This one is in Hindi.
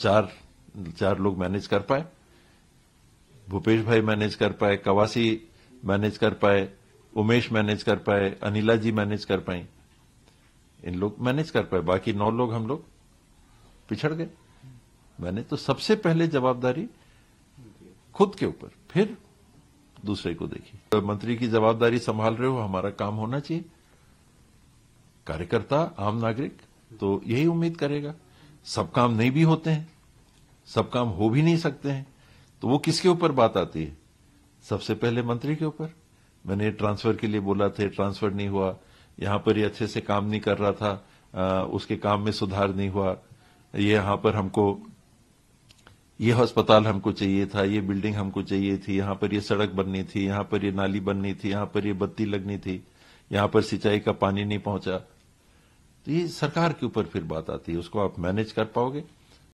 चार चार लोग मैनेज कर पाए भूपेश भाई मैनेज कर पाए कवासी मैनेज कर पाए उमेश मैनेज कर पाए अनिला जी मैनेज कर पाए इन लोग मैनेज कर पाए बाकी नौ लोग हम लोग पिछड़ गए मैंने तो सबसे पहले जवाबदारी खुद के ऊपर फिर दूसरे को देखी तो मंत्री की जवाबदारी संभाल रहे हो हमारा काम होना चाहिए कार्यकर्ता आम नागरिक तो यही उम्मीद करेगा सब काम नहीं भी होते हैं सब काम हो भी नहीं सकते हैं तो वो किसके ऊपर बात आती है सबसे पहले मंत्री के ऊपर मैंने ट्रांसफर के लिए बोला थे ट्रांसफर नहीं हुआ यहां पर ये अच्छे से काम नहीं कर रहा था आ, उसके काम में सुधार नहीं हुआ ये यहां पर हमको ये अस्पताल हमको चाहिए था ये बिल्डिंग हमको चाहिए थी यहां पर ये सड़क बननी थी यहां पर ये नाली बननी थी यहां पर ये बत्ती लगनी थी यहां पर सिंचाई का पानी नहीं पहुंचा तो ये सरकार के ऊपर फिर बात आती है उसको आप मैनेज कर पाओगे